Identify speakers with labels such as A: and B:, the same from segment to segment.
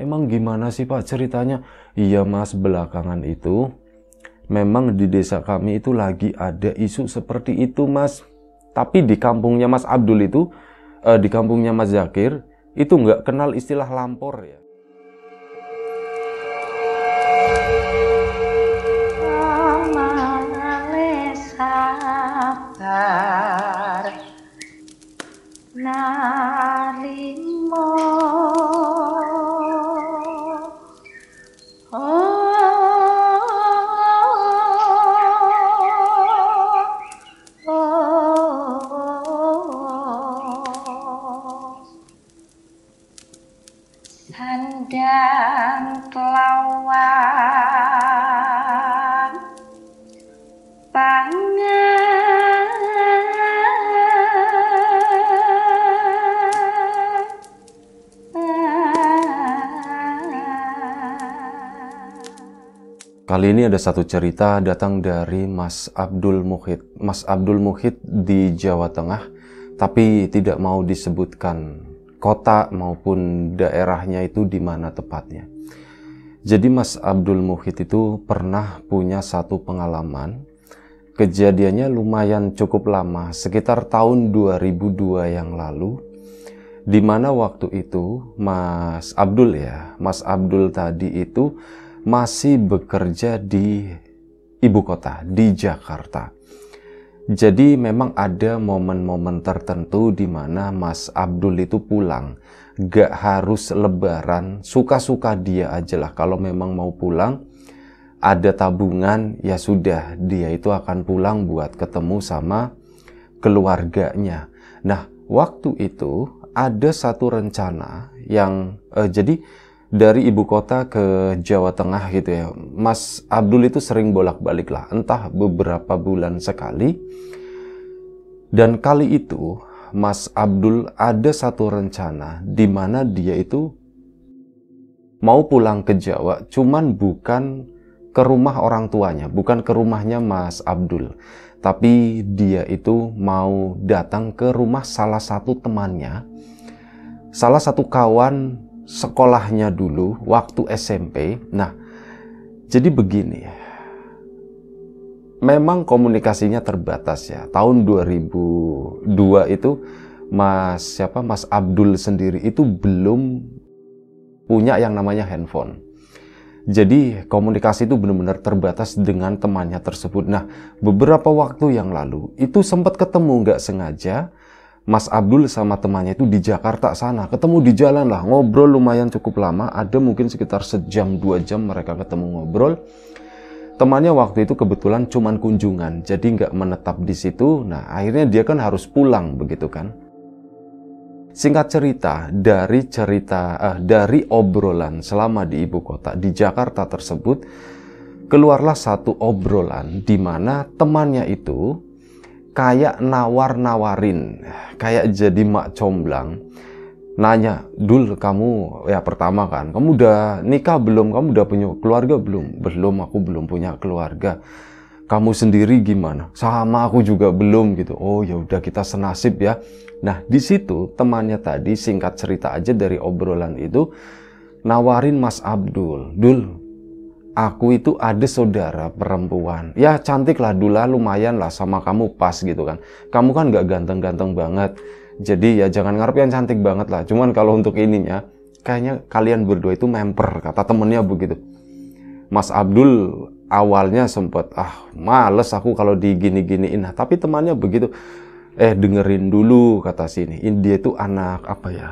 A: Emang gimana sih Pak ceritanya? Iya Mas, belakangan itu memang di desa kami itu lagi ada isu seperti itu Mas. Tapi di kampungnya Mas Abdul itu, eh, di kampungnya Mas Zakir, itu nggak kenal istilah lampor ya. Kali ini ada satu cerita datang dari Mas Abdul Muhid. Mas Abdul Muhid di Jawa Tengah, tapi tidak mau disebutkan kota maupun daerahnya itu di mana tepatnya. Jadi Mas Abdul Muhid itu pernah punya satu pengalaman. Kejadiannya lumayan cukup lama, sekitar tahun 2002 yang lalu. Di mana waktu itu Mas Abdul ya, Mas Abdul tadi itu masih bekerja di ibu kota, di Jakarta. Jadi memang ada momen-momen tertentu di mana Mas Abdul itu pulang. Gak harus lebaran, suka-suka dia aja lah kalau memang mau pulang. Ada tabungan, ya sudah, dia itu akan pulang buat ketemu sama keluarganya. Nah, waktu itu ada satu rencana yang eh, jadi dari ibu kota ke Jawa Tengah gitu ya. Mas Abdul itu sering bolak-balik lah, entah beberapa bulan sekali. Dan kali itu Mas Abdul ada satu rencana di mana dia itu mau pulang ke Jawa, cuman bukan ke rumah orang tuanya, bukan ke rumahnya Mas Abdul. Tapi dia itu mau datang ke rumah salah satu temannya, salah satu kawan sekolahnya dulu waktu SMP. Nah, jadi begini ya. Memang komunikasinya terbatas ya. Tahun 2002 itu Mas siapa Mas Abdul sendiri itu belum punya yang namanya handphone. Jadi komunikasi itu benar-benar terbatas dengan temannya tersebut. Nah, beberapa waktu yang lalu itu sempat ketemu nggak sengaja Mas Abdul sama temannya itu di Jakarta sana. Ketemu di jalan lah, ngobrol lumayan cukup lama. Ada mungkin sekitar sejam, dua jam mereka ketemu ngobrol. Temannya waktu itu kebetulan cuman kunjungan, jadi nggak menetap di situ. Nah, akhirnya dia kan harus pulang begitu kan. Singkat cerita, dari cerita eh, dari obrolan selama di ibu kota di Jakarta tersebut, keluarlah satu obrolan di mana temannya itu kayak nawar-nawarin, kayak jadi mak comblang. Nanya, Dul kamu ya pertama kan, kamu udah nikah belum? Kamu udah punya keluarga belum? Belum, aku belum punya keluarga. Kamu sendiri gimana? Sama aku juga belum gitu. Oh ya udah kita senasib ya. Nah di situ temannya tadi singkat cerita aja dari obrolan itu nawarin Mas Abdul, Dul aku itu ada saudara perempuan. Ya cantik lah, dulu, lumayan lah sama kamu pas gitu kan. Kamu kan gak ganteng-ganteng banget. Jadi ya jangan ngarep yang cantik banget lah. Cuman kalau untuk ininya, kayaknya kalian berdua itu memper, kata temennya begitu. Mas Abdul awalnya sempet ah males aku kalau digini-giniin. Nah, tapi temannya begitu, eh dengerin dulu kata sini. Dia itu anak apa ya,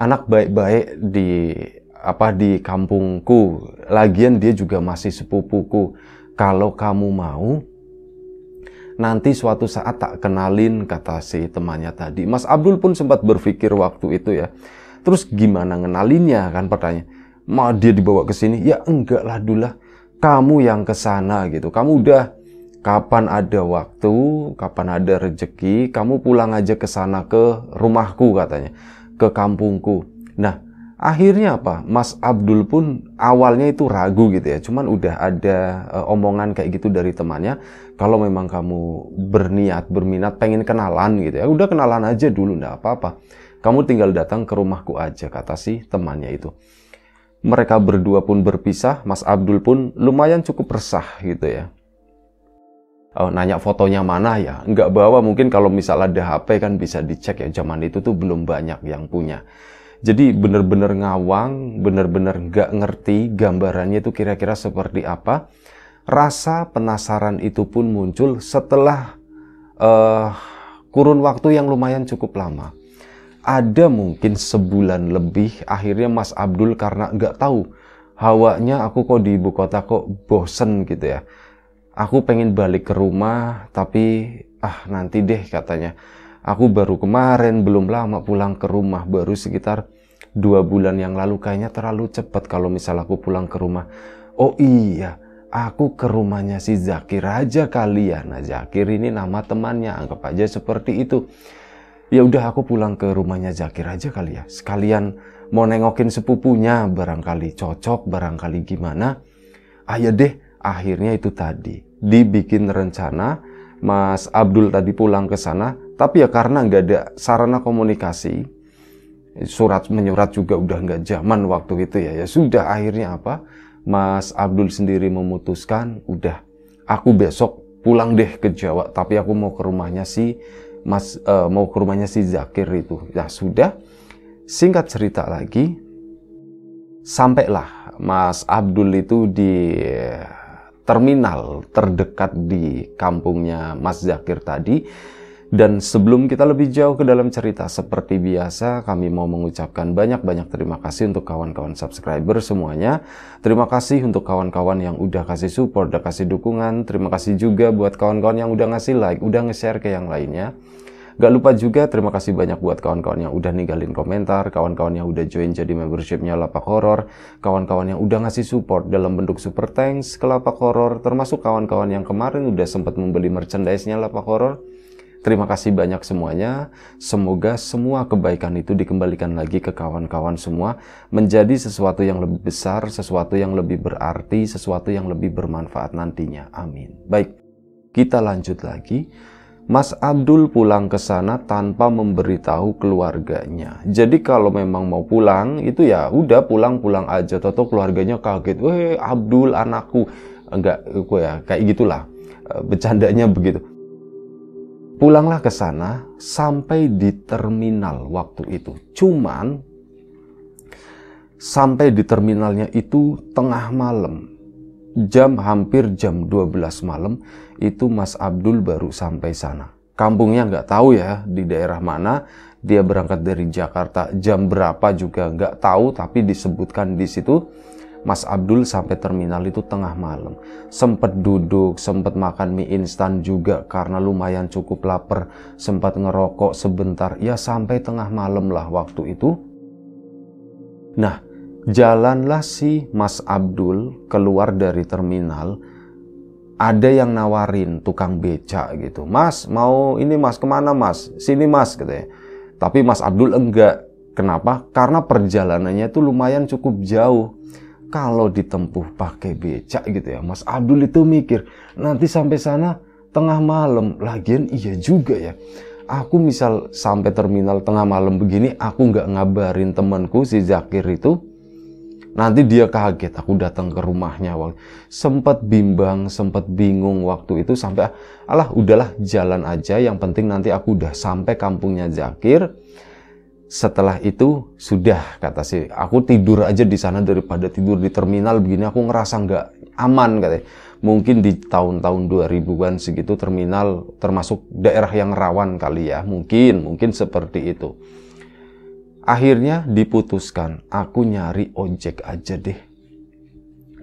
A: anak baik-baik di apa di kampungku. Lagian dia juga masih sepupuku. Kalau kamu mau, nanti suatu saat tak kenalin kata si temannya tadi. Mas Abdul pun sempat berpikir waktu itu ya. Terus gimana ngenalinnya kan pertanyaan. Mau dia dibawa ke sini? Ya enggak lah dulu Kamu yang ke sana gitu. Kamu udah kapan ada waktu, kapan ada rejeki, kamu pulang aja ke sana ke rumahku katanya, ke kampungku. Nah, akhirnya apa Mas Abdul pun awalnya itu ragu gitu ya cuman udah ada uh, omongan kayak gitu dari temannya kalau memang kamu berniat berminat pengen kenalan gitu ya udah kenalan aja dulu ndak apa-apa kamu tinggal datang ke rumahku aja kata si temannya itu mereka berdua pun berpisah Mas Abdul pun lumayan cukup resah gitu ya Oh, nanya fotonya mana ya nggak bawa mungkin kalau misalnya ada HP kan bisa dicek ya zaman itu tuh belum banyak yang punya jadi benar-benar ngawang, benar-benar nggak ngerti gambarannya itu kira-kira seperti apa. Rasa penasaran itu pun muncul setelah uh, kurun waktu yang lumayan cukup lama. Ada mungkin sebulan lebih, akhirnya Mas Abdul karena nggak tahu hawanya aku kok di ibu kota kok bosen gitu ya. Aku pengen balik ke rumah, tapi ah nanti deh katanya. Aku baru kemarin belum lama pulang ke rumah, baru sekitar dua bulan yang lalu kayaknya terlalu cepat kalau misal aku pulang ke rumah. Oh iya, aku ke rumahnya si Zakir aja kali ya. Nah Zakir ini nama temannya, anggap aja seperti itu. Ya udah aku pulang ke rumahnya Zakir aja kali ya. Sekalian mau nengokin sepupunya barangkali cocok, barangkali gimana. Ayo ah, ya deh, akhirnya itu tadi. Dibikin rencana, Mas Abdul tadi pulang ke sana. Tapi ya karena nggak ada sarana komunikasi, surat menyurat juga udah nggak zaman waktu itu ya ya sudah akhirnya apa Mas Abdul sendiri memutuskan udah aku besok pulang deh ke Jawa tapi aku mau ke rumahnya si Mas uh, mau ke rumahnya si Zakir itu ya sudah singkat cerita lagi sampailah Mas Abdul itu di terminal terdekat di kampungnya Mas Zakir tadi dan sebelum kita lebih jauh ke dalam cerita, seperti biasa kami mau mengucapkan banyak-banyak terima kasih untuk kawan-kawan subscriber semuanya. Terima kasih untuk kawan-kawan yang udah kasih support, udah kasih dukungan. Terima kasih juga buat kawan-kawan yang udah ngasih like, udah nge-share ke yang lainnya. Gak lupa juga terima kasih banyak buat kawan-kawan yang udah ninggalin komentar, kawan-kawan yang udah join jadi membershipnya Lapak Horor, kawan-kawan yang udah ngasih support dalam bentuk super thanks ke Lapak Horor, termasuk kawan-kawan yang kemarin udah sempat membeli merchandise-nya Lapak Horor. Terima kasih banyak semuanya. Semoga semua kebaikan itu dikembalikan lagi ke kawan-kawan semua menjadi sesuatu yang lebih besar, sesuatu yang lebih berarti, sesuatu yang lebih bermanfaat nantinya. Amin. Baik, kita lanjut lagi. Mas Abdul pulang ke sana tanpa memberitahu keluarganya. Jadi kalau memang mau pulang itu ya udah pulang-pulang aja. Toto keluarganya kaget, "Weh, Abdul anakku." Enggak, ya kayak gitulah. Eh, bercandanya begitu Pulanglah ke sana sampai di terminal waktu itu. Cuman sampai di terminalnya itu tengah malam. Jam hampir jam 12 malam itu Mas Abdul baru sampai sana. Kampungnya nggak tahu ya di daerah mana. Dia berangkat dari Jakarta jam berapa juga nggak tahu tapi disebutkan di situ Mas Abdul sampai terminal itu tengah malam. Sempet duduk, sempet makan mie instan juga karena lumayan cukup lapar. Sempat ngerokok sebentar, ya sampai tengah malam lah waktu itu. Nah, jalanlah si Mas Abdul keluar dari terminal. Ada yang nawarin tukang beca gitu. Mas, mau ini mas, kemana mas? Sini mas, gitu ya. Tapi Mas Abdul enggak. Kenapa? Karena perjalanannya itu lumayan cukup jauh kalau ditempuh pakai becak gitu ya Mas Abdul itu mikir nanti sampai sana tengah malam lagian iya juga ya aku misal sampai terminal tengah malam begini aku nggak ngabarin temanku si Zakir itu nanti dia kaget aku datang ke rumahnya waktu sempat bimbang sempat bingung waktu itu sampai alah udahlah jalan aja yang penting nanti aku udah sampai kampungnya Zakir setelah itu sudah kata si aku tidur aja di sana daripada tidur di terminal begini aku ngerasa nggak aman katanya mungkin di tahun-tahun 2000-an segitu terminal termasuk daerah yang rawan kali ya mungkin mungkin seperti itu akhirnya diputuskan aku nyari ojek aja deh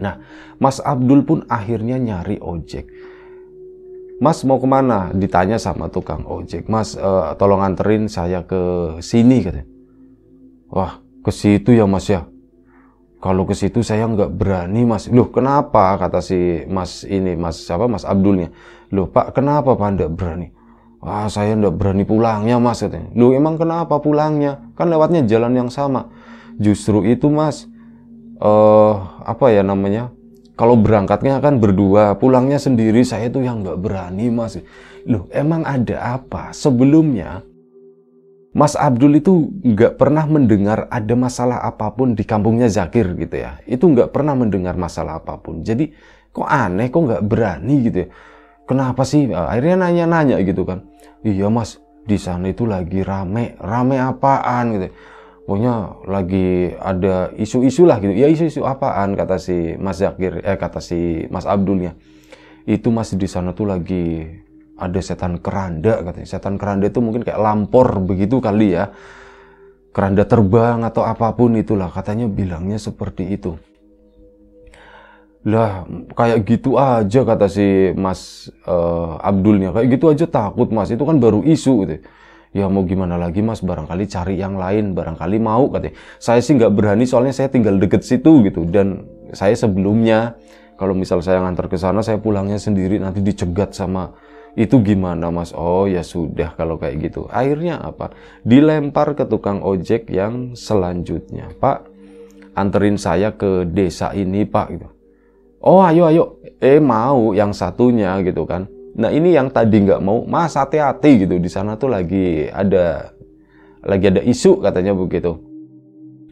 A: nah Mas Abdul pun akhirnya nyari ojek Mas mau kemana? Ditanya sama tukang ojek. Mas, uh, tolong anterin saya ke sini katanya. Wah, ke situ ya mas ya. Kalau ke situ saya nggak berani mas. Loh, kenapa? Kata si mas ini, mas siapa? Mas Abdulnya. Loh, pak kenapa pak nggak berani? Wah, saya nggak berani pulangnya mas katanya. Loh, emang kenapa pulangnya? Kan lewatnya jalan yang sama. Justru itu mas, uh, apa ya namanya? Kalau berangkatnya kan berdua, pulangnya sendiri saya tuh yang nggak berani mas. Loh emang ada apa? Sebelumnya Mas Abdul itu nggak pernah mendengar ada masalah apapun di kampungnya Zakir gitu ya. Itu nggak pernah mendengar masalah apapun. Jadi kok aneh, kok nggak berani gitu ya. Kenapa sih? Akhirnya nanya-nanya gitu kan. Iya mas, di sana itu lagi rame. Rame apaan gitu ya pokoknya lagi ada isu-isu lah gitu. Ya isu-isu apaan kata si Mas Zakir, eh kata si Mas Abdulnya Itu masih di sana tuh lagi ada setan keranda katanya. Setan keranda itu mungkin kayak lampor begitu kali ya. Keranda terbang atau apapun itulah katanya bilangnya seperti itu. Lah kayak gitu aja kata si Mas uh, Abdulnya. Kayak gitu aja takut Mas. Itu kan baru isu gitu ya mau gimana lagi mas barangkali cari yang lain barangkali mau katanya saya sih nggak berani soalnya saya tinggal deket situ gitu dan saya sebelumnya kalau misal saya ngantar ke sana saya pulangnya sendiri nanti dicegat sama itu gimana mas oh ya sudah kalau kayak gitu akhirnya apa dilempar ke tukang ojek yang selanjutnya pak anterin saya ke desa ini pak gitu oh ayo ayo eh mau yang satunya gitu kan Nah ini yang tadi nggak mau, mas hati-hati gitu di sana tuh lagi ada lagi ada isu katanya begitu.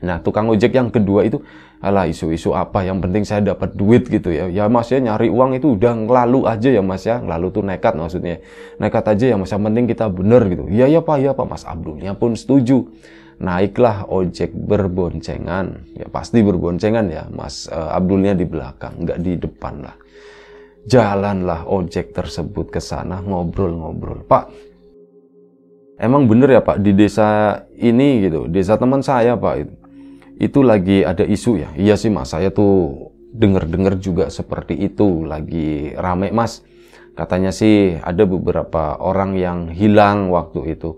A: Nah tukang ojek yang kedua itu, alah isu-isu apa? Yang penting saya dapat duit gitu ya. Ya mas ya nyari uang itu udah ngelalu aja ya mas ya, ngelalu tuh nekat maksudnya, nekat aja ya mas. Yang penting kita bener gitu. Iya ya pak ya pak mas Abdulnya pun setuju. Naiklah ojek berboncengan, ya pasti berboncengan ya mas eh, Abdulnya di belakang, nggak di depan lah jalanlah ojek tersebut ke sana ngobrol-ngobrol. Pak, emang bener ya Pak di desa ini gitu, desa teman saya Pak itu, itu lagi ada isu ya. Iya sih Mas, saya tuh denger-dengar juga seperti itu lagi rame Mas. Katanya sih ada beberapa orang yang hilang waktu itu.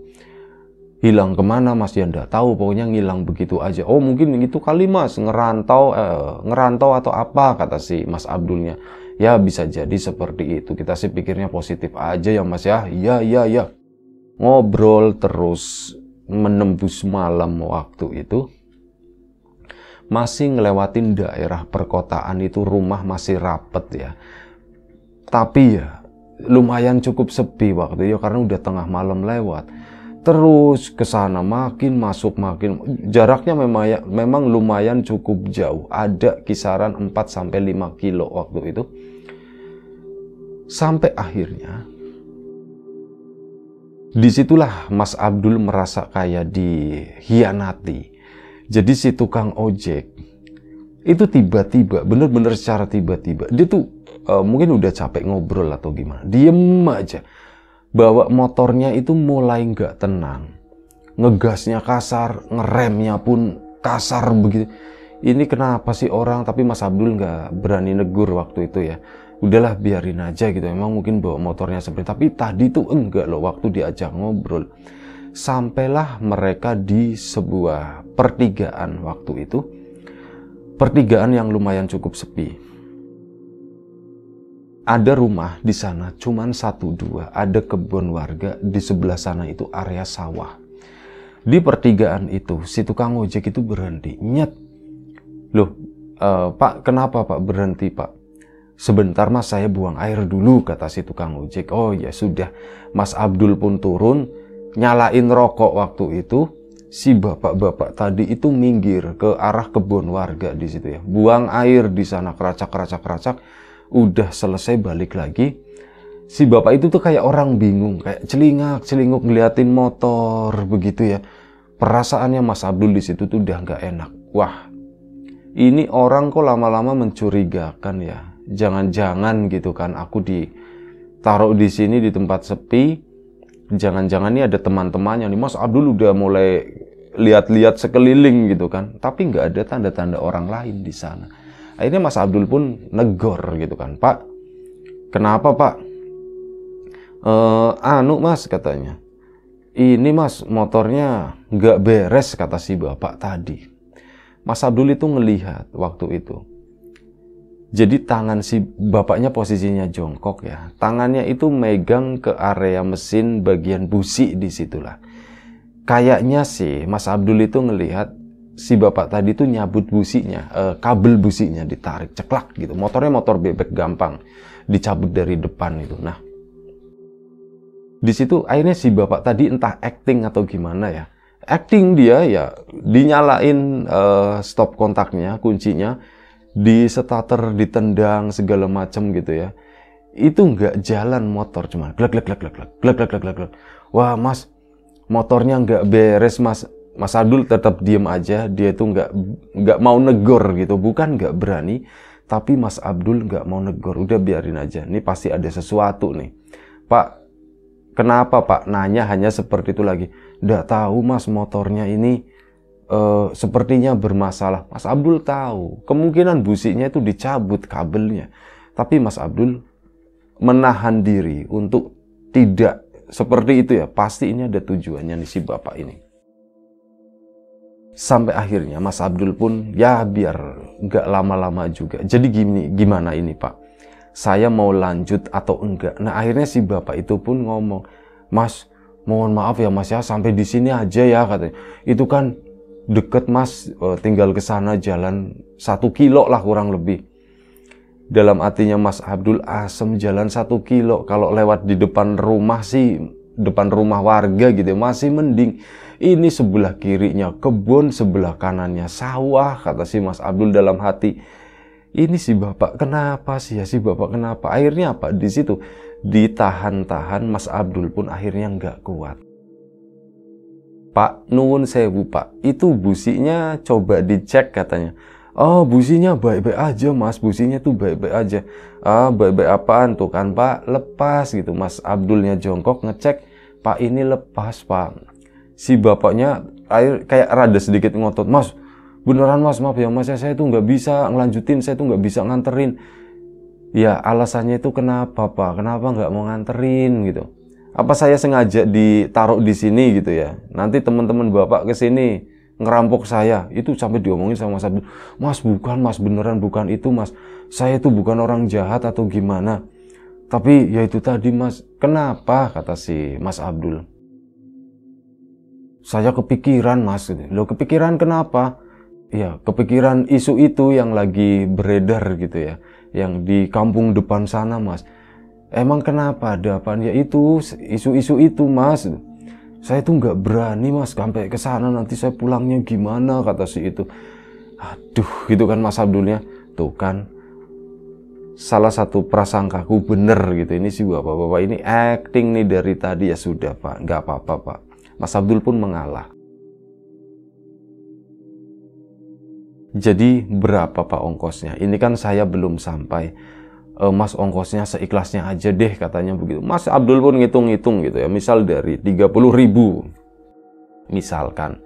A: Hilang kemana Mas? Ya tahu, pokoknya ngilang begitu aja. Oh mungkin itu kali Mas, ngerantau, eh, ngerantau atau apa kata si Mas Abdulnya Ya bisa jadi seperti itu. Kita sih pikirnya positif aja ya Mas ya. ya ya iya. Ngobrol terus menembus malam waktu itu. Masih ngelewatin daerah perkotaan itu rumah masih rapet ya. Tapi ya lumayan cukup sepi waktu itu ya karena udah tengah malam lewat terus ke sana makin masuk makin jaraknya memang memang lumayan cukup jauh ada kisaran 4 sampai 5 kilo waktu itu sampai akhirnya disitulah Mas Abdul merasa kayak dihianati jadi si tukang ojek itu tiba-tiba bener-bener secara tiba-tiba dia tuh uh, mungkin udah capek ngobrol atau gimana diem aja bawa motornya itu mulai nggak tenang. Ngegasnya kasar, ngeremnya pun kasar begitu. Ini kenapa sih orang? Tapi Mas Abdul nggak berani negur waktu itu ya. Udahlah biarin aja gitu. Emang mungkin bawa motornya seperti tapi tadi tuh enggak loh waktu diajak ngobrol. Sampailah mereka di sebuah pertigaan waktu itu. Pertigaan yang lumayan cukup sepi ada rumah di sana cuman satu dua ada kebun warga di sebelah sana itu area sawah di pertigaan itu si tukang ojek itu berhenti nyet loh uh, pak kenapa pak berhenti pak sebentar mas saya buang air dulu kata si tukang ojek oh ya sudah mas Abdul pun turun nyalain rokok waktu itu si bapak-bapak tadi itu minggir ke arah kebun warga di situ ya buang air di sana keracak keracak keracak udah selesai balik lagi si bapak itu tuh kayak orang bingung kayak celingak celinguk ngeliatin motor begitu ya perasaannya Mas Abdul di situ tuh udah nggak enak wah ini orang kok lama-lama mencurigakan ya jangan-jangan gitu kan aku di taruh di sini di tempat sepi jangan-jangan ini ada teman-temannya nih Mas Abdul udah mulai lihat-lihat sekeliling gitu kan tapi nggak ada tanda-tanda orang lain di sana Akhirnya Mas Abdul pun negor gitu kan, Pak. Kenapa Pak? E, anu Mas katanya. Ini Mas motornya nggak beres kata si bapak tadi. Mas Abdul itu ngelihat waktu itu. Jadi tangan si bapaknya posisinya jongkok ya. Tangannya itu megang ke area mesin bagian busi disitulah. Kayaknya sih Mas Abdul itu ngelihat si bapak tadi tuh nyabut businya, eh, kabel businya ditarik, ceklak gitu. Motornya motor bebek gampang, dicabut dari depan itu. Nah, di situ akhirnya si bapak tadi entah acting atau gimana ya, acting dia ya dinyalain eh, stop kontaknya, kuncinya, di starter ditendang segala macam gitu ya. Itu nggak jalan motor cuman glek glek glek glek glek glek glek glek. Wah mas, motornya nggak beres mas Mas Abdul tetap diem aja, dia tuh nggak nggak mau negor gitu, bukan nggak berani, tapi Mas Abdul nggak mau negor, udah biarin aja. Ini pasti ada sesuatu nih, Pak. Kenapa Pak? Nanya hanya seperti itu lagi. Nggak tahu Mas motornya ini uh, sepertinya bermasalah. Mas Abdul tahu kemungkinan businya itu dicabut kabelnya, tapi Mas Abdul menahan diri untuk tidak seperti itu ya. Pasti ini ada tujuannya nih si bapak ini. Sampai akhirnya Mas Abdul pun ya biar nggak lama-lama juga. Jadi gini, gimana ini Pak? Saya mau lanjut atau enggak? Nah akhirnya si bapak itu pun ngomong, Mas mohon maaf ya Mas ya sampai di sini aja ya katanya. Itu kan deket Mas, e, tinggal ke sana jalan satu kilo lah kurang lebih. Dalam artinya Mas Abdul asem jalan satu kilo. Kalau lewat di depan rumah sih depan rumah warga gitu ya, masih mending ini sebelah kirinya kebun sebelah kanannya sawah kata si Mas Abdul dalam hati ini si bapak kenapa sih ya si bapak kenapa akhirnya apa di situ ditahan-tahan Mas Abdul pun akhirnya nggak kuat Pak nuwun sewu Pak itu businya coba dicek katanya Oh, businya baik-baik aja, Mas. Businya tuh baik-baik aja. Ah, baik-baik apaan tuh kan, Pak? Lepas gitu. Mas Abdulnya jongkok ngecek, Pak ini lepas, Pak. Si bapaknya air kayak rada sedikit ngotot, Mas. Beneran, Mas, maaf ya, Mas. Ya, saya tuh nggak bisa ngelanjutin, saya tuh nggak bisa nganterin. Ya, alasannya itu kenapa, Pak? Kenapa nggak mau nganterin gitu? Apa saya sengaja ditaruh di sini gitu ya? Nanti teman-teman Bapak ke sini ngerampok saya itu sampai diomongin sama Mas Abdul Mas bukan Mas beneran bukan itu Mas saya itu bukan orang jahat atau gimana tapi ya itu tadi Mas kenapa kata si Mas Abdul saya kepikiran Mas gitu. lo kepikiran kenapa ya kepikiran isu itu yang lagi beredar gitu ya yang di kampung depan sana Mas emang kenapa ada apa ya itu isu-isu itu Mas saya tuh nggak berani mas sampai ke sana nanti saya pulangnya gimana kata si itu aduh gitu kan mas Abdulnya tuh kan salah satu prasangkaku bener gitu ini sih bapak-bapak ini acting nih dari tadi ya sudah pak nggak apa-apa pak mas Abdul pun mengalah jadi berapa pak ongkosnya ini kan saya belum sampai e, Mas ongkosnya seikhlasnya aja deh katanya begitu. Mas Abdul pun ngitung-ngitung gitu ya. Misal dari 30 ribu. Misalkan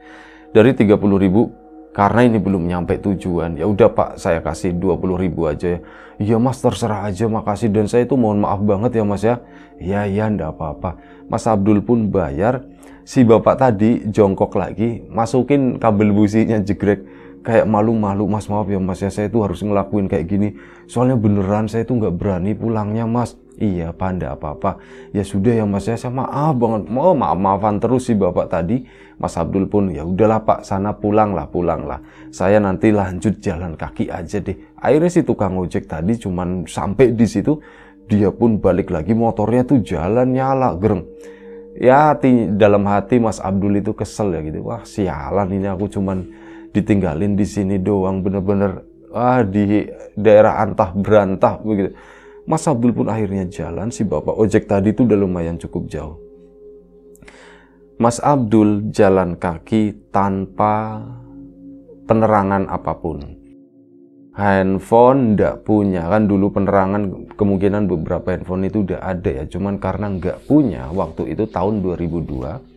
A: dari 30 ribu karena ini belum nyampe tujuan. Ya udah Pak, saya kasih 20 ribu aja ya. Iya Mas terserah aja makasih dan saya itu mohon maaf banget ya Mas ya. Iya iya ndak apa-apa. Mas Abdul pun bayar. Si bapak tadi jongkok lagi, masukin kabel businya jegrek kayak malu-malu mas maaf ya mas ya saya itu harus ngelakuin kayak gini soalnya beneran saya itu nggak berani pulangnya mas iya panda apa-apa ya sudah ya mas ya saya maaf banget mau oh, maaf maafan terus sih bapak tadi mas Abdul pun ya udahlah pak sana pulang lah pulang lah saya nanti lanjut jalan kaki aja deh akhirnya si tukang ojek tadi cuman sampai di situ dia pun balik lagi motornya tuh jalan nyala gereng ya hati, dalam hati Mas Abdul itu kesel ya gitu wah sialan ini aku cuman ditinggalin di sini doang bener-bener ah di daerah antah berantah begitu Mas Abdul pun akhirnya jalan si bapak ojek tadi itu udah lumayan cukup jauh Mas Abdul jalan kaki tanpa penerangan apapun handphone ndak punya kan dulu penerangan kemungkinan beberapa handphone itu udah ada ya cuman karena nggak punya waktu itu tahun 2002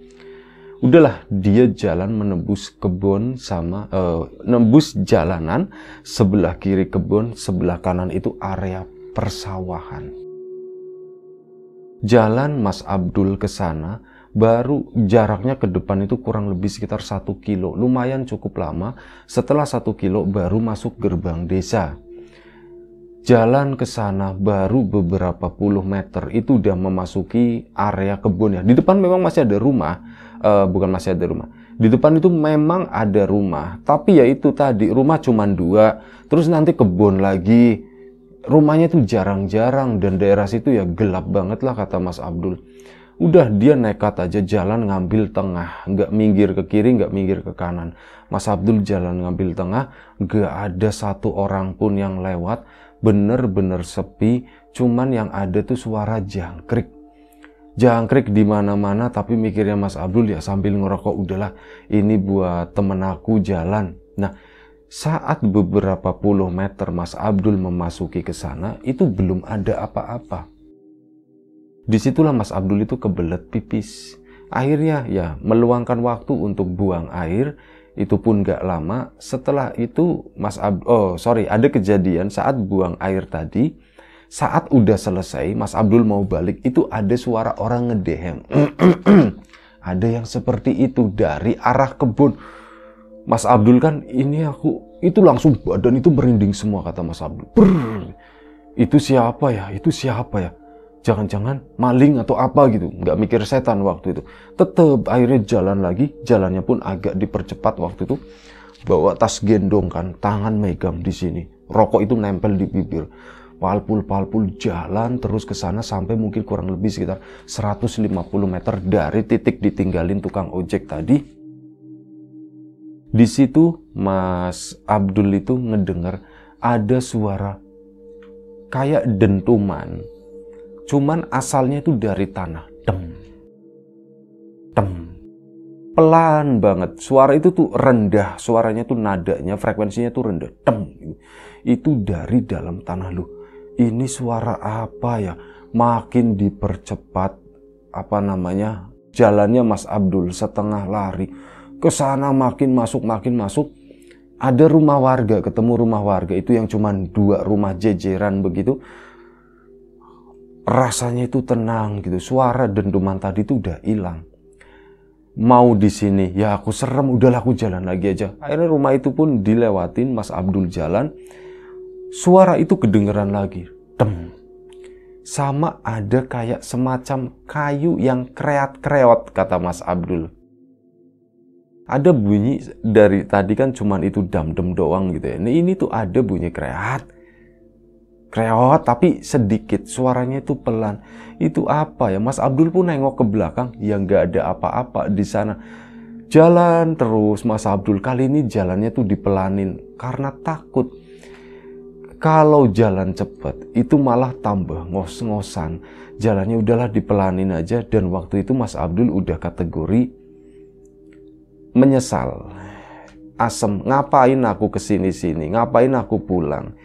A: udahlah dia jalan menembus kebun sama uh, nembus jalanan sebelah kiri kebun sebelah kanan itu area persawahan jalan Mas Abdul ke sana baru jaraknya ke depan itu kurang lebih sekitar satu kilo lumayan cukup lama setelah satu kilo baru masuk gerbang desa jalan ke sana baru beberapa puluh meter itu udah memasuki area kebun ya. Di depan memang masih ada rumah, uh, bukan masih ada rumah. Di depan itu memang ada rumah, tapi ya itu tadi rumah cuma dua, terus nanti kebun lagi. Rumahnya tuh jarang-jarang dan daerah situ ya gelap banget lah kata Mas Abdul. Udah dia nekat aja jalan ngambil tengah, nggak minggir ke kiri, nggak minggir ke kanan. Mas Abdul jalan ngambil tengah, nggak ada satu orang pun yang lewat, bener-bener sepi, cuman yang ada tuh suara jangkrik jangkrik di mana-mana tapi mikirnya Mas Abdul ya sambil ngerokok udahlah ini buat temen aku jalan. Nah, saat beberapa puluh meter Mas Abdul memasuki ke sana itu belum ada apa-apa. Disitulah Mas Abdul itu kebelet pipis. Akhirnya ya meluangkan waktu untuk buang air itu pun gak lama setelah itu Mas Abdul oh sorry ada kejadian saat buang air tadi saat udah selesai, Mas Abdul mau balik, itu ada suara orang ngedehem. ada yang seperti itu dari arah kebun. Mas Abdul kan ini aku itu langsung badan itu merinding semua kata Mas Abdul. Brrr, itu siapa ya? Itu siapa ya? Jangan-jangan maling atau apa gitu. Nggak mikir setan waktu itu. Tetap akhirnya jalan lagi. Jalannya pun agak dipercepat waktu itu. Bawa tas gendong kan. Tangan megang di sini. Rokok itu nempel di bibir palpul-palpul jalan terus ke sana sampai mungkin kurang lebih sekitar 150 meter dari titik ditinggalin tukang ojek tadi. Di situ Mas Abdul itu ngedengar ada suara kayak dentuman. Cuman asalnya itu dari tanah. Dem. Dem. Pelan banget. Suara itu tuh rendah. Suaranya tuh nadanya, frekuensinya tuh rendah. Dem. Itu dari dalam tanah loh ini suara apa ya? Makin dipercepat apa namanya jalannya Mas Abdul setengah lari ke sana makin masuk makin masuk ada rumah warga ketemu rumah warga itu yang cuman dua rumah jejeran begitu rasanya itu tenang gitu suara dentuman tadi itu udah hilang mau di sini ya aku serem udahlah aku jalan lagi aja akhirnya rumah itu pun dilewatin Mas Abdul jalan Suara itu kedengeran lagi. Dem. Sama ada kayak semacam kayu yang kreat-kreot kata Mas Abdul. Ada bunyi dari tadi kan cuman itu dam-dem doang gitu ya. Ini, ini tuh ada bunyi kreat kreot tapi sedikit suaranya itu pelan itu apa ya Mas Abdul pun nengok ke belakang ya nggak ada apa-apa di sana jalan terus Mas Abdul kali ini jalannya tuh dipelanin karena takut kalau jalan cepat itu malah tambah ngos-ngosan. Jalannya udahlah dipelanin aja dan waktu itu Mas Abdul udah kategori menyesal. Asem, ngapain aku kesini sini? Ngapain aku pulang?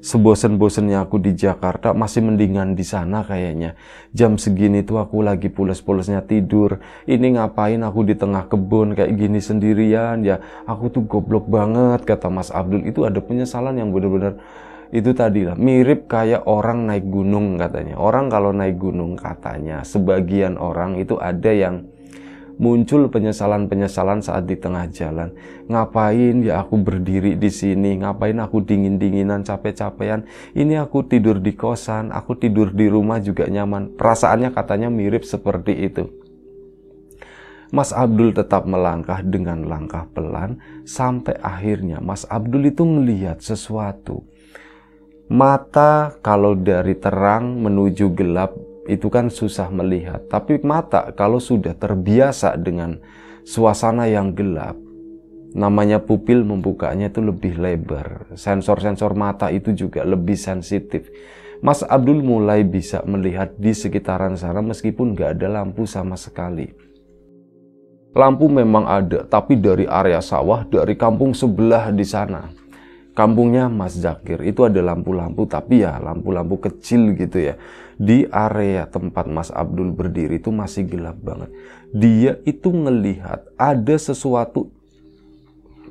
A: Sebosen-bosennya aku di Jakarta masih mendingan di sana kayaknya. Jam segini tuh aku lagi pulas-pulasnya tidur. Ini ngapain aku di tengah kebun kayak gini sendirian ya. Aku tuh goblok banget kata Mas Abdul. Itu ada penyesalan yang benar-benar itu tadi lah mirip kayak orang naik gunung katanya orang kalau naik gunung katanya sebagian orang itu ada yang muncul penyesalan-penyesalan saat di tengah jalan ngapain ya aku berdiri di sini ngapain aku dingin-dinginan capek-capean ini aku tidur di kosan aku tidur di rumah juga nyaman perasaannya katanya mirip seperti itu Mas Abdul tetap melangkah dengan langkah pelan sampai akhirnya Mas Abdul itu melihat sesuatu mata kalau dari terang menuju gelap itu kan susah melihat. Tapi mata kalau sudah terbiasa dengan suasana yang gelap, namanya pupil membukanya itu lebih lebar. Sensor-sensor mata itu juga lebih sensitif. Mas Abdul mulai bisa melihat di sekitaran sana meskipun nggak ada lampu sama sekali. Lampu memang ada, tapi dari area sawah, dari kampung sebelah di sana kampungnya Mas Zakir itu ada lampu-lampu tapi ya lampu-lampu kecil gitu ya di area tempat Mas Abdul berdiri itu masih gelap banget dia itu melihat ada sesuatu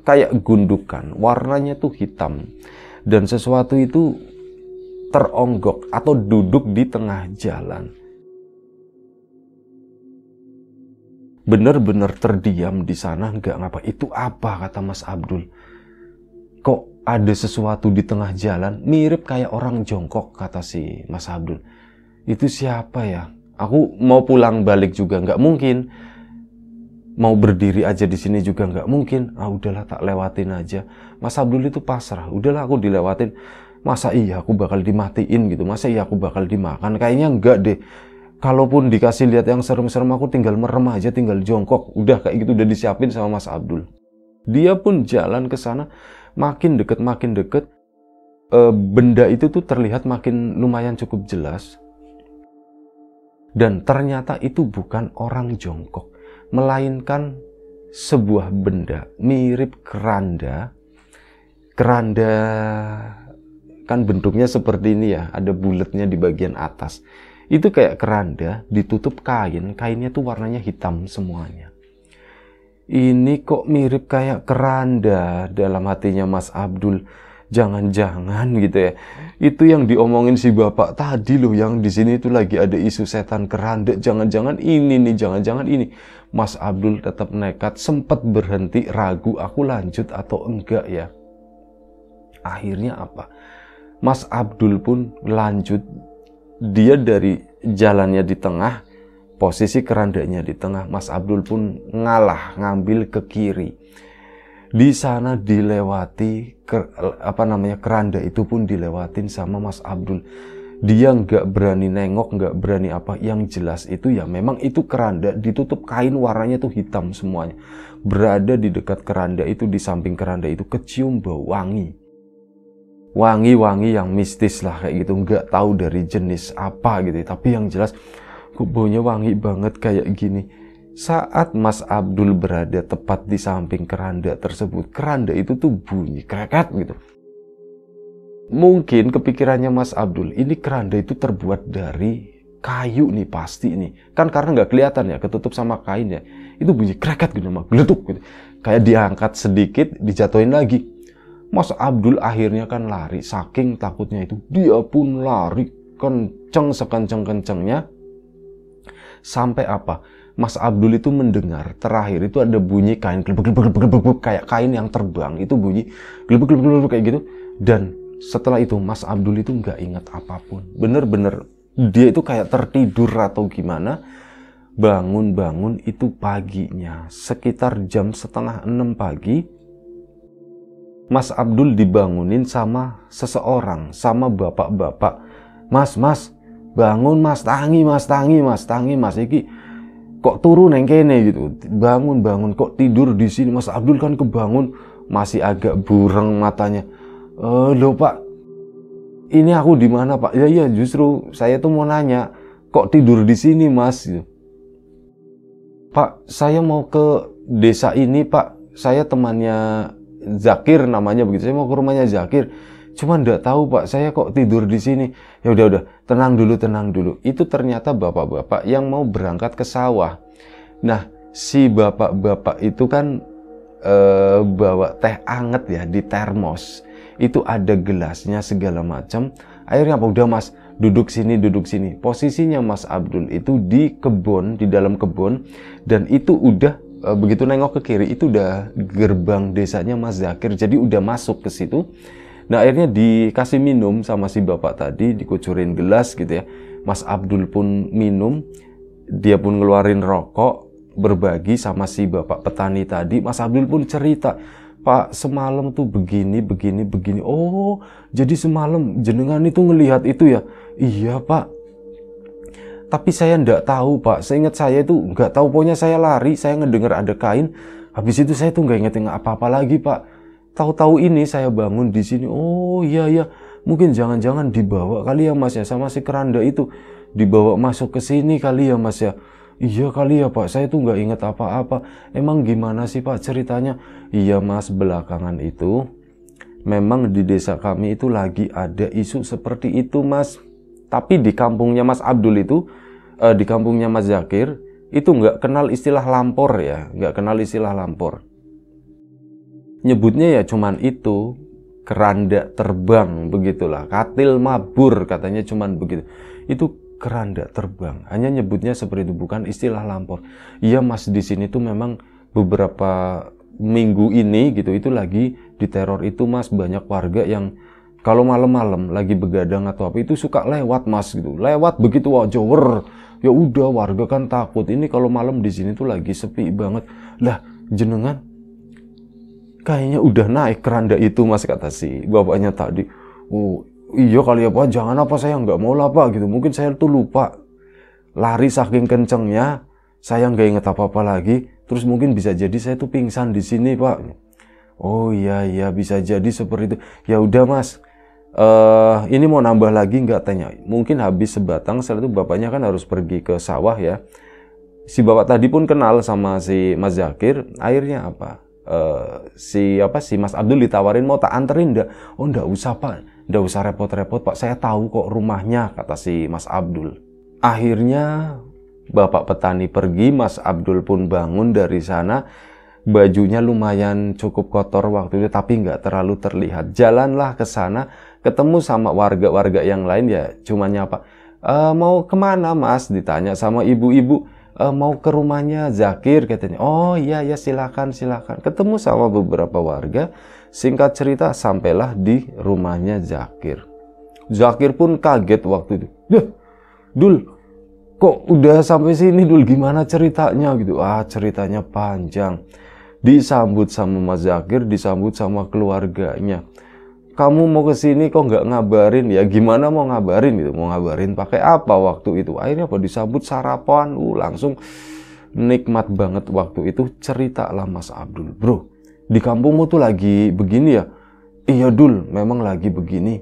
A: kayak gundukan warnanya tuh hitam dan sesuatu itu teronggok atau duduk di tengah jalan bener-bener terdiam di sana nggak ngapa itu apa kata Mas Abdul ada sesuatu di tengah jalan mirip kayak orang jongkok kata si Mas Abdul. Itu siapa ya? Aku mau pulang balik juga nggak mungkin. Mau berdiri aja di sini juga nggak mungkin. Ah udahlah tak lewatin aja. Mas Abdul itu pasrah. Udahlah aku dilewatin. Masa iya aku bakal dimatiin gitu? Masa iya aku bakal dimakan? Kayaknya nggak deh kalaupun dikasih lihat yang serem-serem aku tinggal merem aja tinggal jongkok udah kayak gitu udah disiapin sama Mas Abdul dia pun jalan ke sana makin deket makin deket e, benda itu tuh terlihat makin lumayan cukup jelas dan ternyata itu bukan orang jongkok melainkan sebuah benda mirip keranda keranda kan bentuknya seperti ini ya ada bulatnya di bagian atas itu kayak keranda ditutup kain kainnya tuh warnanya hitam semuanya ini kok mirip kayak keranda dalam hatinya Mas Abdul jangan-jangan gitu ya. Itu yang diomongin si bapak tadi loh yang di sini itu lagi ada isu setan keranda, jangan-jangan ini nih, jangan-jangan ini. Mas Abdul tetap nekat, sempat berhenti ragu aku lanjut atau enggak ya. Akhirnya apa? Mas Abdul pun lanjut. Dia dari jalannya di tengah Posisi kerandanya di tengah, Mas Abdul pun ngalah, ngambil ke kiri. Di sana dilewati, ke, apa namanya, keranda itu pun dilewatin sama Mas Abdul. Dia nggak berani nengok, nggak berani apa. Yang jelas itu ya memang itu keranda ditutup kain warnanya tuh hitam semuanya. Berada di dekat keranda itu, di samping keranda itu kecium bau wangi wangi-wangi yang mistis lah kayak gitu nggak tahu dari jenis apa gitu tapi yang jelas baunya wangi banget kayak gini. Saat Mas Abdul berada tepat di samping keranda tersebut, keranda itu tuh bunyi kreket gitu. Mungkin kepikirannya Mas Abdul, ini keranda itu terbuat dari kayu nih pasti nih kan karena nggak kelihatan ya ketutup sama kain ya itu bunyi kreket gitu mah geletuk gitu kayak diangkat sedikit dijatuhin lagi Mas Abdul akhirnya kan lari saking takutnya itu dia pun lari kenceng sekenceng kencengnya Sampai apa? Mas Abdul itu mendengar terakhir itu ada bunyi kain gelebek gelebek gelebek kayak kain yang terbang itu bunyi gelebek gelebek kayak gitu dan setelah itu Mas Abdul itu nggak ingat apapun bener-bener dia itu kayak tertidur atau gimana bangun-bangun itu paginya sekitar jam setengah enam pagi Mas Abdul dibangunin sama seseorang sama bapak-bapak Mas, mas, bangun mas tangi mas tangi mas tangi mas iki kok turun neng kene gitu bangun bangun kok tidur di sini mas Abdul kan kebangun masih agak burang matanya eh lo pak ini aku di mana pak ya ya justru saya tuh mau nanya kok tidur di sini mas gitu. pak saya mau ke desa ini pak saya temannya Zakir namanya begitu saya mau ke rumahnya Zakir cuma ndak tahu pak saya kok tidur di sini ya udah udah tenang dulu tenang dulu itu ternyata bapak-bapak yang mau berangkat ke sawah nah si bapak-bapak itu kan eh, bawa teh anget ya di termos itu ada gelasnya segala macam akhirnya apa udah mas duduk sini duduk sini posisinya mas Abdul itu di kebun di dalam kebun dan itu udah eh, begitu nengok ke kiri itu udah gerbang desanya Mas Zakir jadi udah masuk ke situ Nah akhirnya dikasih minum sama si bapak tadi, dikucurin gelas gitu ya. Mas Abdul pun minum, dia pun ngeluarin rokok, berbagi sama si bapak petani tadi. Mas Abdul pun cerita, Pak semalam tuh begini, begini, begini. Oh, jadi semalam jenengan itu ngelihat itu ya? Iya Pak, tapi saya ndak tahu pak seingat saya itu nggak tahu pokoknya saya lari saya ngedenger ada kain habis itu saya tuh nggak inget ingat apa apa lagi pak Tahu-tahu ini saya bangun di sini. Oh iya iya, mungkin jangan-jangan dibawa kali ya Mas ya sama si keranda itu dibawa masuk ke sini kali ya Mas ya. Iya kali ya Pak, saya tuh nggak inget apa-apa. Emang gimana sih Pak ceritanya? Iya Mas, belakangan itu memang di desa kami itu lagi ada isu seperti itu Mas. Tapi di kampungnya Mas Abdul itu, eh, di kampungnya Mas Zakir, itu nggak kenal istilah lampor ya, nggak kenal istilah lampor nyebutnya ya cuman itu keranda terbang begitulah katil mabur katanya cuman begitu itu keranda terbang hanya nyebutnya seperti itu bukan istilah lampor iya mas di sini tuh memang beberapa minggu ini gitu itu lagi di teror itu mas banyak warga yang kalau malam-malam lagi begadang atau apa itu suka lewat mas gitu lewat begitu wow jower ya udah warga kan takut ini kalau malam di sini tuh lagi sepi banget lah jenengan kayaknya udah naik keranda itu mas kata si bapaknya tadi oh iya kali ya jangan apa saya nggak mau lah pak gitu mungkin saya tuh lupa lari saking kencengnya saya nggak inget apa apa lagi terus mungkin bisa jadi saya tuh pingsan di sini pak oh iya iya bisa jadi seperti itu ya udah mas Uh, ini mau nambah lagi nggak tanya mungkin habis sebatang setelah itu bapaknya kan harus pergi ke sawah ya si bapak tadi pun kenal sama si Mas Zakir airnya apa Eh, si apa si Mas Abdul ditawarin mau tak anterin ndak? Oh ndak usah Pak, ndak usah repot-repot Pak, saya tahu kok rumahnya kata si Mas Abdul. Akhirnya Bapak petani pergi, Mas Abdul pun bangun dari sana. Bajunya lumayan cukup kotor waktu itu, tapi nggak terlalu terlihat. Jalanlah ke sana, ketemu sama warga-warga yang lain ya, cuma nyapa. E, eh, mau kemana mas? Ditanya sama ibu-ibu e, mau ke rumahnya Zakir katanya. Oh iya ya silakan silakan. Ketemu sama beberapa warga. Singkat cerita sampailah di rumahnya Zakir. Zakir pun kaget waktu itu. Duh, Dul, kok udah sampai sini Dul? Gimana ceritanya gitu? Ah ceritanya panjang. Disambut sama Mas Zakir, disambut sama keluarganya kamu mau ke sini kok nggak ngabarin ya gimana mau ngabarin gitu mau ngabarin pakai apa waktu itu akhirnya apa disambut sarapan uh langsung nikmat banget waktu itu cerita lah Mas Abdul bro di kampungmu tuh lagi begini ya iya Dul memang lagi begini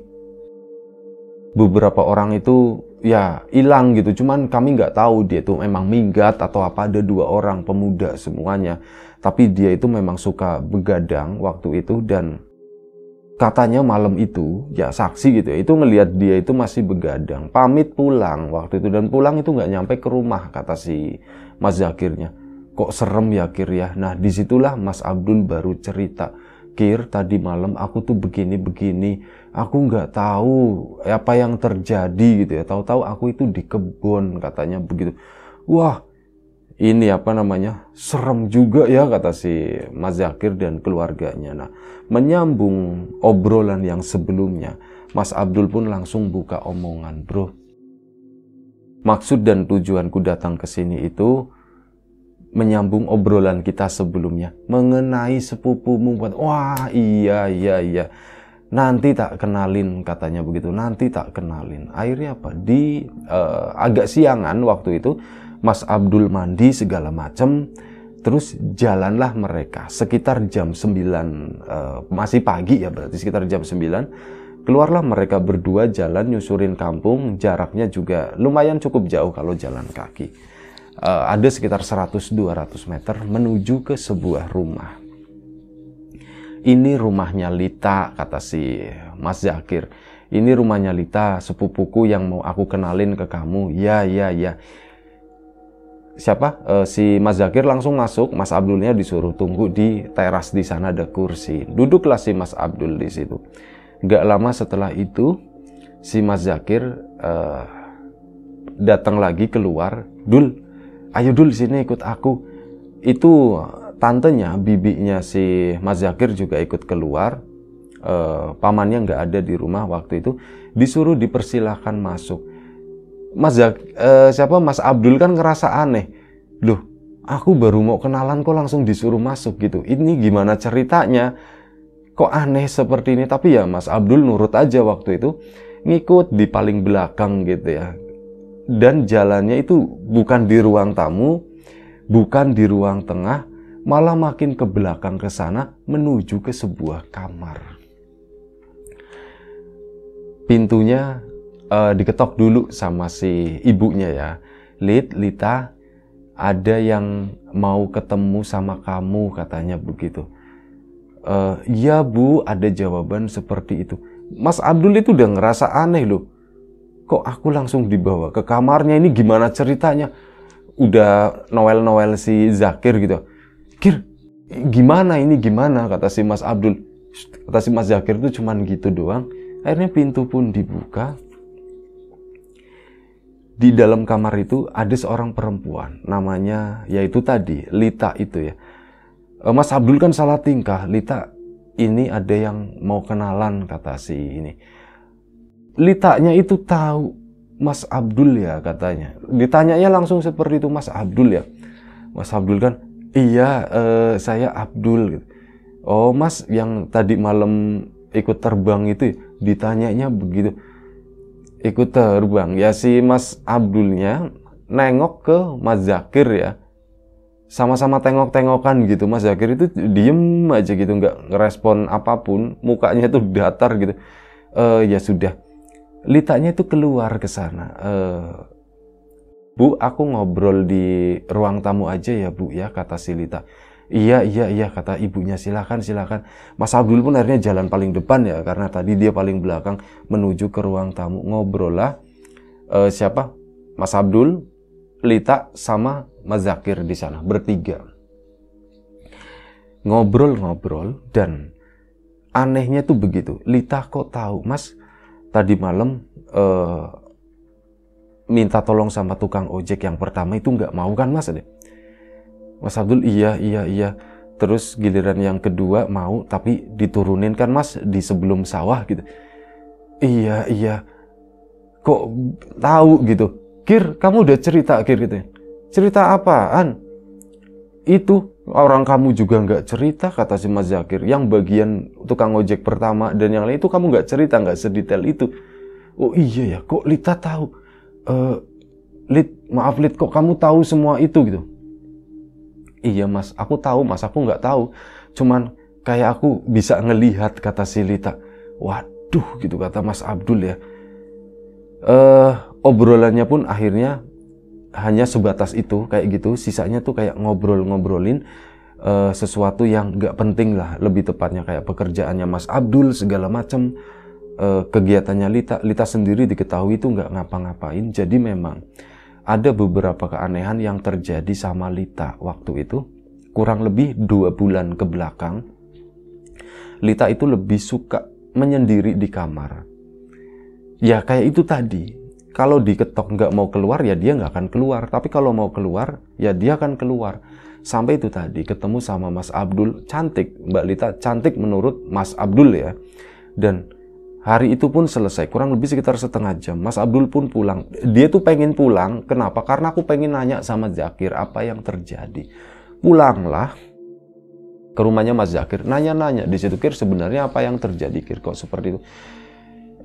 A: beberapa orang itu ya hilang gitu cuman kami nggak tahu dia tuh memang minggat atau apa ada dua orang pemuda semuanya tapi dia itu memang suka begadang waktu itu dan katanya malam itu ya saksi gitu ya itu ngelihat dia itu masih begadang pamit pulang waktu itu dan pulang itu nggak nyampe ke rumah kata si Mas Zakirnya kok serem ya Kir ya nah disitulah Mas Abdul baru cerita Kir tadi malam aku tuh begini begini aku nggak tahu apa yang terjadi gitu ya tahu-tahu aku itu di kebun katanya begitu wah ini apa namanya serem juga ya kata si Mas Zakir dan keluarganya. Nah menyambung obrolan yang sebelumnya Mas Abdul pun langsung buka omongan bro. Maksud dan tujuanku datang ke sini itu menyambung obrolan kita sebelumnya mengenai sepupumu buat wah iya iya iya nanti tak kenalin katanya begitu nanti tak kenalin akhirnya apa di uh, agak siangan waktu itu Mas Abdul mandi segala macam terus jalanlah mereka sekitar jam 9 uh, eh, masih pagi ya berarti sekitar jam 9 keluarlah mereka berdua jalan nyusurin kampung jaraknya juga lumayan cukup jauh kalau jalan kaki uh, ada sekitar 100-200 meter menuju ke sebuah rumah ini rumahnya Lita kata si Mas Zakir ini rumahnya Lita sepupuku yang mau aku kenalin ke kamu ya ya ya siapa e, si Mas Zakir langsung masuk Mas Abdulnya disuruh tunggu di teras di sana ada kursi duduklah si Mas Abdul di situ nggak lama setelah itu si Mas Zakir e, datang lagi keluar Dul ayo Dul sini ikut aku itu tantenya bibinya si Mas Zakir juga ikut keluar e, pamannya nggak ada di rumah waktu itu disuruh dipersilahkan masuk Mas Zak, eh, siapa Mas Abdul kan ngerasa aneh. Loh, aku baru mau kenalan kok langsung disuruh masuk gitu. Ini gimana ceritanya? Kok aneh seperti ini? Tapi ya Mas Abdul nurut aja waktu itu. Ngikut di paling belakang gitu ya. Dan jalannya itu bukan di ruang tamu, bukan di ruang tengah, malah makin ke belakang ke sana menuju ke sebuah kamar. Pintunya uh, diketok dulu sama si ibunya ya. Lid, Lita, ada yang mau ketemu sama kamu katanya begitu. Uh, ya bu, ada jawaban seperti itu. Mas Abdul itu udah ngerasa aneh loh. Kok aku langsung dibawa ke kamarnya ini gimana ceritanya? Udah noel-noel si Zakir gitu. Kir, gimana ini gimana kata si Mas Abdul. Kata si Mas Zakir tuh cuman gitu doang. Akhirnya pintu pun dibuka, di dalam kamar itu ada seorang perempuan namanya yaitu tadi Lita itu ya eh, Mas Abdul kan salah tingkah Lita ini ada yang mau kenalan kata si ini Litanya itu tahu Mas Abdul ya katanya ditanyanya langsung seperti itu Mas Abdul ya Mas Abdul kan iya eh, saya Abdul oh Mas yang tadi malam ikut terbang itu ya, ditanyanya begitu ikut terbang ya si Mas Abdulnya nengok ke Mas Zakir ya sama-sama tengok-tengokan gitu Mas Zakir itu diem aja gitu nggak ngerespon apapun mukanya tuh datar gitu uh, ya sudah litanya itu keluar ke sana uh, Bu, aku ngobrol di ruang tamu aja ya Bu ya, kata si Lita. Iya, iya, iya, kata ibunya. silakan, silakan. Mas Abdul pun akhirnya jalan paling depan ya, karena tadi dia paling belakang menuju ke ruang tamu. Ngobrol lah, e, eh, siapa? Mas Abdul, Lita, sama Mas Zakir di sana, bertiga. Ngobrol-ngobrol, dan anehnya tuh begitu. Lita kok tahu, Mas, tadi malam e, minta tolong sama tukang ojek yang pertama itu nggak mau kan, Mas? Deh? Mas Abdul iya iya iya terus giliran yang kedua mau tapi diturunin kan Mas di sebelum sawah gitu iya iya kok tahu gitu Kir kamu udah cerita Kir gitu ya? cerita apaan itu orang kamu juga nggak cerita kata si Mas Zakir yang bagian tukang ojek pertama dan yang lain itu kamu nggak cerita nggak sedetail itu oh iya ya kok Lita tahu uh, Lit maaf Lit kok kamu tahu semua itu gitu iya mas aku tahu mas aku nggak tahu cuman kayak aku bisa ngelihat kata si Lita waduh gitu kata mas Abdul ya eh obrolannya pun akhirnya hanya sebatas itu kayak gitu sisanya tuh kayak ngobrol-ngobrolin uh, sesuatu yang nggak penting lah lebih tepatnya kayak pekerjaannya Mas Abdul segala macam uh, eh, kegiatannya Lita Lita sendiri diketahui itu nggak ngapa-ngapain jadi memang ada beberapa keanehan yang terjadi sama Lita waktu itu. Kurang lebih dua bulan ke belakang, Lita itu lebih suka menyendiri di kamar. Ya kayak itu tadi, kalau diketok nggak mau keluar ya dia nggak akan keluar tapi kalau mau keluar ya dia akan keluar sampai itu tadi ketemu sama Mas Abdul cantik Mbak Lita cantik menurut Mas Abdul ya dan Hari itu pun selesai, kurang lebih sekitar setengah jam. Mas Abdul pun pulang. Dia tuh pengen pulang, kenapa? Karena aku pengen nanya sama Zakir apa yang terjadi. Pulanglah ke rumahnya Mas Zakir, nanya-nanya di situ Kir sebenarnya apa yang terjadi Kir kok seperti itu.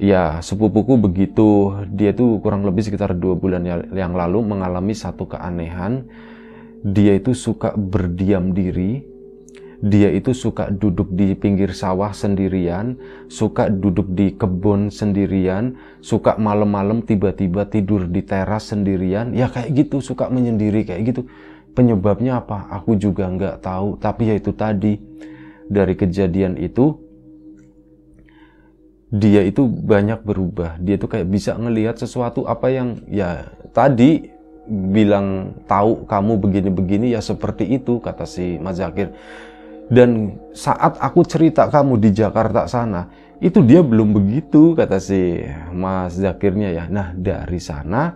A: Ya, sepupuku begitu, dia tuh kurang lebih sekitar dua bulan ya, yang lalu mengalami satu keanehan. Dia itu suka berdiam diri, dia itu suka duduk di pinggir sawah sendirian, suka duduk di kebun sendirian, suka malam-malam tiba-tiba tidur di teras sendirian. Ya kayak gitu, suka menyendiri kayak gitu. Penyebabnya apa? Aku juga nggak tahu. Tapi ya itu tadi dari kejadian itu dia itu banyak berubah. Dia itu kayak bisa ngelihat sesuatu apa yang ya tadi bilang tahu kamu begini-begini ya seperti itu kata si Mas dan saat aku cerita kamu di Jakarta sana, itu dia belum begitu kata si Mas Zakirnya ya. Nah dari sana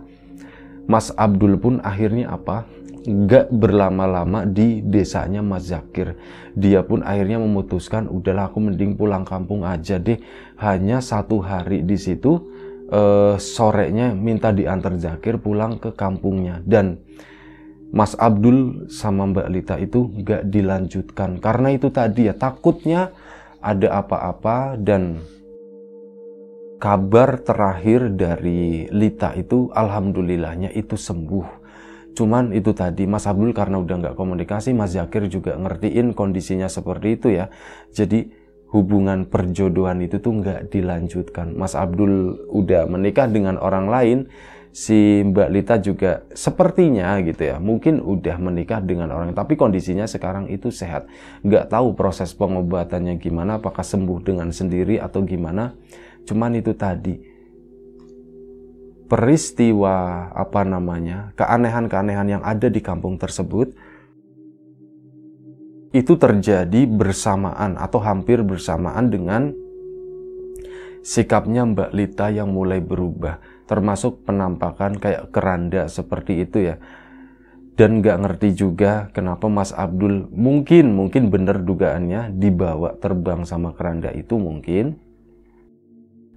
A: Mas Abdul pun akhirnya apa? Gak berlama-lama di desanya Mas Zakir. Dia pun akhirnya memutuskan udahlah aku mending pulang kampung aja deh. Hanya satu hari di situ. eh, sorenya minta diantar Zakir pulang ke kampungnya dan Mas Abdul sama Mbak Lita itu gak dilanjutkan karena itu tadi ya takutnya ada apa-apa dan kabar terakhir dari Lita itu alhamdulillahnya itu sembuh. Cuman itu tadi Mas Abdul karena udah nggak komunikasi, Mas Zakir juga ngertiin kondisinya seperti itu ya. Jadi hubungan perjodohan itu tuh nggak dilanjutkan. Mas Abdul udah menikah dengan orang lain, si Mbak Lita juga sepertinya gitu ya mungkin udah menikah dengan orang tapi kondisinya sekarang itu sehat nggak tahu proses pengobatannya gimana apakah sembuh dengan sendiri atau gimana cuman itu tadi peristiwa apa namanya keanehan-keanehan yang ada di kampung tersebut itu terjadi bersamaan atau hampir bersamaan dengan sikapnya Mbak Lita yang mulai berubah termasuk penampakan kayak keranda seperti itu ya dan nggak ngerti juga kenapa Mas Abdul mungkin mungkin bener dugaannya dibawa terbang sama keranda itu mungkin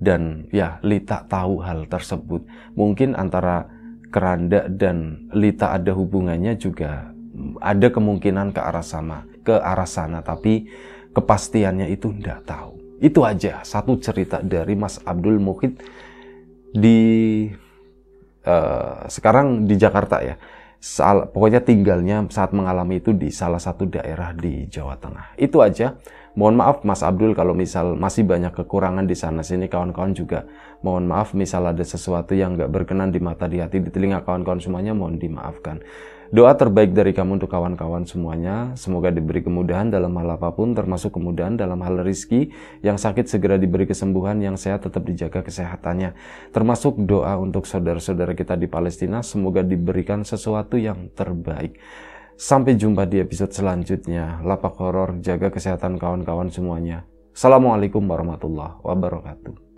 A: dan ya Lita tahu hal tersebut mungkin antara keranda dan Lita ada hubungannya juga ada kemungkinan ke arah sama ke arah sana tapi kepastiannya itu nggak tahu itu aja satu cerita dari Mas Abdul Mukhid di uh, sekarang di Jakarta ya. Sal, pokoknya tinggalnya saat mengalami itu di salah satu daerah di Jawa Tengah. Itu aja. Mohon maaf Mas Abdul kalau misal masih banyak kekurangan di sana sini kawan-kawan juga. Mohon maaf misal ada sesuatu yang nggak berkenan di mata, di hati, di telinga kawan-kawan semuanya mohon dimaafkan. Doa terbaik dari kamu untuk kawan-kawan semuanya. Semoga diberi kemudahan dalam hal apapun, termasuk kemudahan dalam hal rizki. Yang sakit segera diberi kesembuhan, yang sehat tetap dijaga kesehatannya. Termasuk doa untuk saudara-saudara kita di Palestina. Semoga diberikan sesuatu yang terbaik. Sampai jumpa di episode selanjutnya. Lapak horor, jaga kesehatan kawan-kawan semuanya. Assalamualaikum warahmatullahi wabarakatuh.